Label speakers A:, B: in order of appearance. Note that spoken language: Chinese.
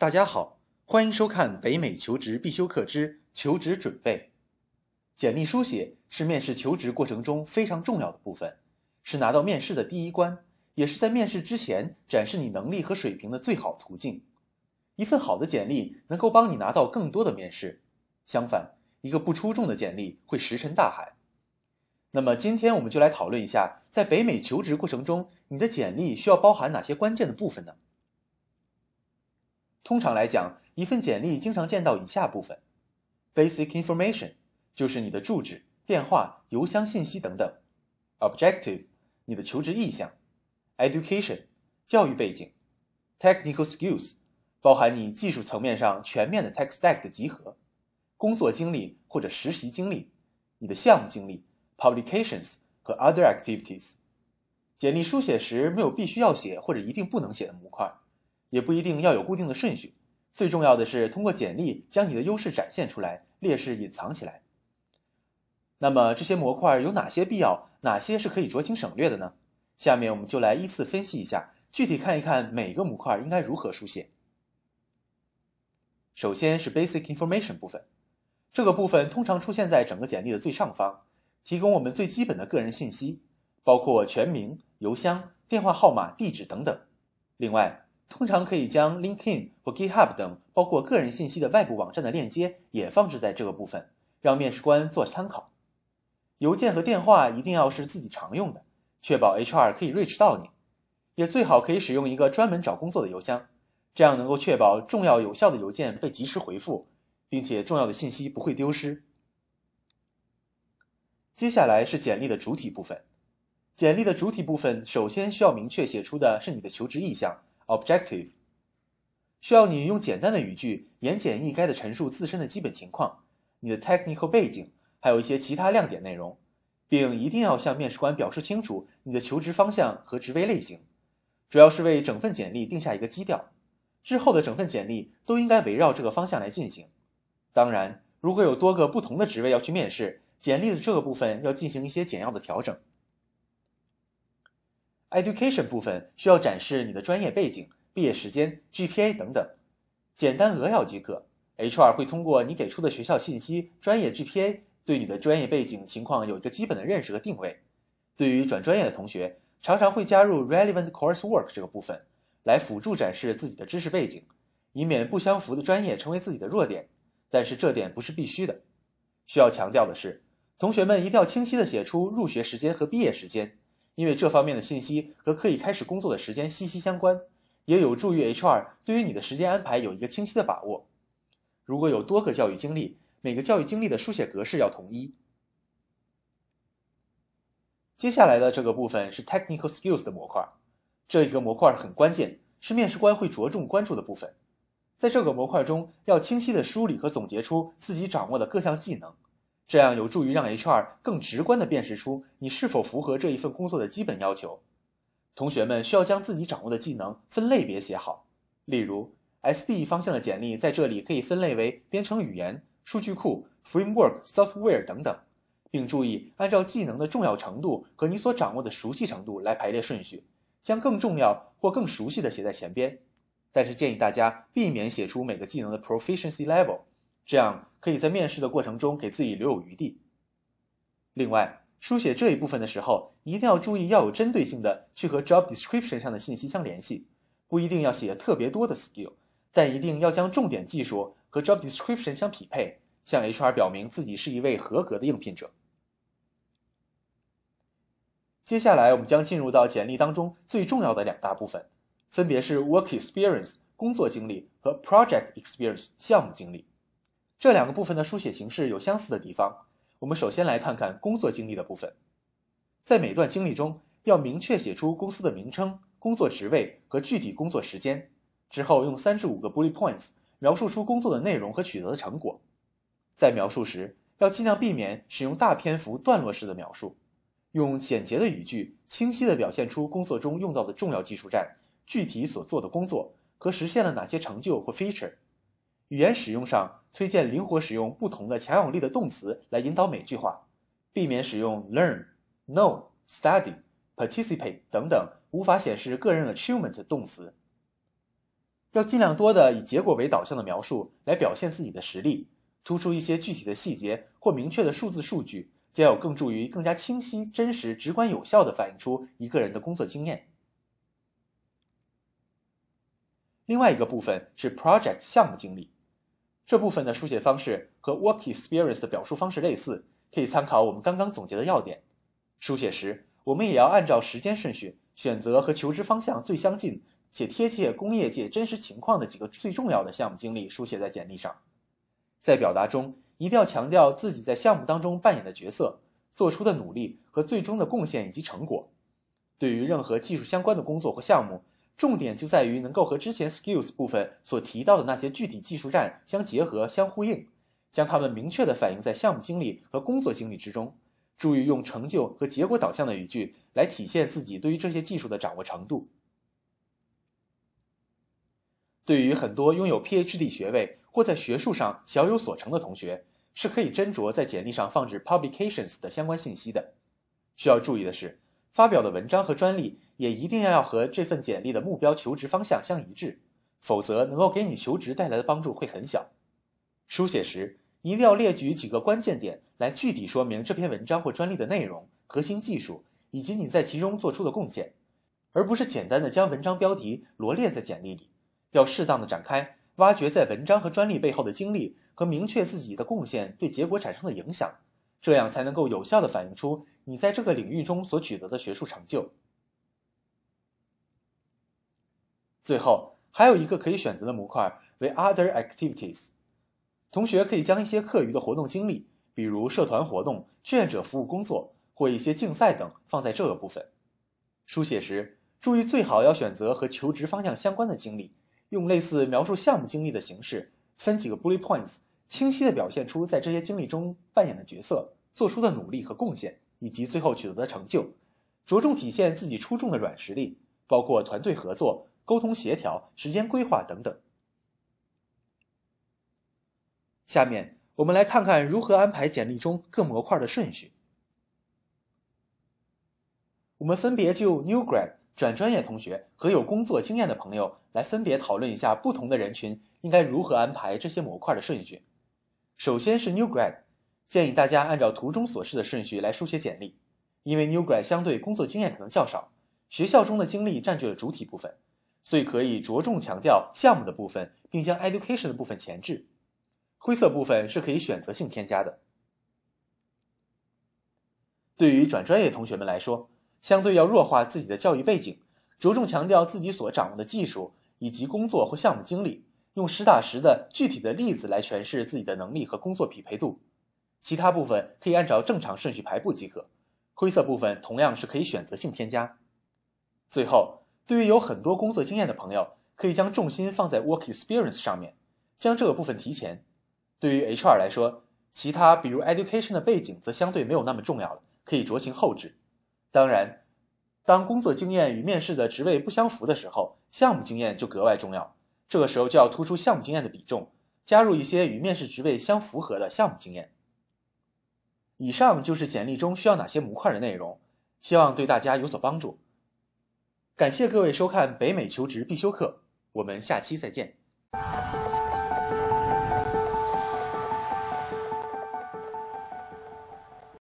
A: 大家好，欢迎收看《北美求职必修课之求职准备》。简历书写是面试求职过程中非常重要的部分，是拿到面试的第一关，也是在面试之前展示你能力和水平的最好途径。一份好的简历能够帮你拿到更多的面试，相反，一个不出众的简历会石沉大海。那么，今天我们就来讨论一下，在北美求职过程中，你的简历需要包含哪些关键的部分呢？通常来讲，一份简历经常见到以下部分：basic information，就是你的住址、电话、邮箱信息等等；objective，你的求职意向；education，教育背景；technical skills，包含你技术层面上全面的 tech stack 的集合；工作经历或者实习经历；你的项目经历；publications 和 other activities。简历书写时没有必须要写或者一定不能写的模块。也不一定要有固定的顺序。最重要的是通过简历将你的优势展现出来，劣势隐藏起来。那么这些模块有哪些必要，哪些是可以酌情省略的呢？下面我们就来依次分析一下，具体看一看每个模块应该如何书写。首先是 Basic Information 部分，这个部分通常出现在整个简历的最上方，提供我们最基本的个人信息，包括全名、邮箱、电话号码、地址等等。另外，通常可以将 LinkedIn 或 GitHub 等包括个人信息的外部网站的链接也放置在这个部分，让面试官做参考。邮件和电话一定要是自己常用的，确保 HR 可以 reach 到你。也最好可以使用一个专门找工作的邮箱，这样能够确保重要有效的邮件被及时回复，并且重要的信息不会丢失。接下来是简历的主体部分。简历的主体部分首先需要明确写出的是你的求职意向。Objective 需要你用简单的语句，言简意赅的陈述自身的基本情况、你的 technical 背景，还有一些其他亮点内容，并一定要向面试官表述清楚你的求职方向和职位类型，主要是为整份简历定下一个基调，之后的整份简历都应该围绕这个方向来进行。当然，如果有多个不同的职位要去面试，简历的这个部分要进行一些简要的调整。Education 部分需要展示你的专业背景、毕业时间、GPA 等等，简单扼要即可。HR 会通过你给出的学校信息、专业 GPA 对你的专业背景情况有一个基本的认识和定位。对于转专业的同学，常常会加入 Relevant Coursework 这个部分，来辅助展示自己的知识背景，以免不相符的专业成为自己的弱点。但是这点不是必须的。需要强调的是，同学们一定要清晰的写出入学时间和毕业时间。因为这方面的信息和可以开始工作的时间息息相关，也有助于 HR 对于你的时间安排有一个清晰的把握。如果有多个教育经历，每个教育经历的书写格式要统一。接下来的这个部分是 Technical Skills 的模块，这一个模块很关键，是面试官会着重关注的部分。在这个模块中，要清晰的梳理和总结出自己掌握的各项技能。这样有助于让 HR 更直观地辨识出你是否符合这一份工作的基本要求。同学们需要将自己掌握的技能分类别写好，例如 SDE 方向的简历在这里可以分类为编程语言、数据库、framework、software 等等，并注意按照技能的重要程度和你所掌握的熟悉程度来排列顺序，将更重要或更熟悉的写在前边。但是建议大家避免写出每个技能的 proficiency level。这样可以在面试的过程中给自己留有余地。另外，书写这一部分的时候，一定要注意要有针对性的去和 job description 上的信息相联系，不一定要写特别多的 skill，但一定要将重点技术和 job description 相匹配，向 HR 表明自己是一位合格的应聘者。接下来，我们将进入到简历当中最重要的两大部分，分别是 work experience 工作经历和 project experience 项目经历。这两个部分的书写形式有相似的地方。我们首先来看看工作经历的部分。在每段经历中，要明确写出公司的名称、工作职位和具体工作时间。之后用三至五个 bullet points 描述出工作的内容和取得的成果。在描述时，要尽量避免使用大篇幅段落式的描述，用简洁的语句清晰地表现出工作中用到的重要技术栈、具体所做的工作和实现了哪些成就或 feature。语言使用上，推荐灵活使用不同的强有力的动词来引导每句话，避免使用 learn、know、study、participate 等等无法显示个人 achievement 的动词。要尽量多的以结果为导向的描述来表现自己的实力，突出一些具体的细节或明确的数字数据，将有更助于更加清晰、真实、直观、有效的反映出一个人的工作经验。另外一个部分是 project 项目经历。这部分的书写方式和 work experience 的表述方式类似，可以参考我们刚刚总结的要点。书写时，我们也要按照时间顺序，选择和求职方向最相近且贴切工业界真实情况的几个最重要的项目经历，书写在简历上。在表达中，一定要强调自己在项目当中扮演的角色、做出的努力和最终的贡献以及成果。对于任何技术相关的工作或项目，重点就在于能够和之前 Skills 部分所提到的那些具体技术栈相结合、相呼应，将它们明确的反映在项目经历和工作经历之中。注意用成就和结果导向的语句来体现自己对于这些技术的掌握程度。对于很多拥有 PhD 学位或在学术上小有所成的同学，是可以斟酌在简历上放置 Publications 的相关信息的。需要注意的是。发表的文章和专利也一定要和这份简历的目标求职方向相一致，否则能够给你求职带来的帮助会很小。书写时一定要列举几个关键点来具体说明这篇文章或专利的内容、核心技术以及你在其中做出的贡献，而不是简单的将文章标题罗列在简历里。要适当的展开，挖掘在文章和专利背后的经历和明确自己的贡献对结果产生的影响。这样才能够有效的反映出你在这个领域中所取得的学术成就。最后还有一个可以选择的模块为 Other Activities，同学可以将一些课余的活动经历，比如社团活动、志愿者服务工作或一些竞赛等放在这个部分。书写时注意最好要选择和求职方向相关的经历，用类似描述项目经历的形式，分几个 bullet points。清晰地表现出在这些经历中扮演的角色、做出的努力和贡献，以及最后取得的成就，着重体现自己出众的软实力，包括团队合作、沟通协调、时间规划等等。下面我们来看看如何安排简历中各模块的顺序。我们分别就 new grad 转专业同学和有工作经验的朋友来分别讨论一下，不同的人群应该如何安排这些模块的顺序。首先是 New Grad，建议大家按照图中所示的顺序来书写简历，因为 New Grad 相对工作经验可能较少，学校中的经历占据了主体部分，所以可以着重强调项目的部分，并将 Education 的部分前置。灰色部分是可以选择性添加的。对于转专业同学们来说，相对要弱化自己的教育背景，着重强调自己所掌握的技术以及工作或项目经历。用实打实的具体的例子来诠释自己的能力和工作匹配度，其他部分可以按照正常顺序排布即可。灰色部分同样是可以选择性添加。最后，对于有很多工作经验的朋友，可以将重心放在 Work Experience 上面，将这个部分提前。对于 H R 来说，其他比如 Education 的背景则相对没有那么重要了，可以酌情后置。当然，当工作经验与面试的职位不相符的时候，项目经验就格外重要。这个时候就要突出项目经验的比重，加入一些与面试职位相符合的项目经验。以上就是简历中需要哪些模块的内容，希望对大家有所帮助。感谢各位收看北美求职必修课，我们下期再见。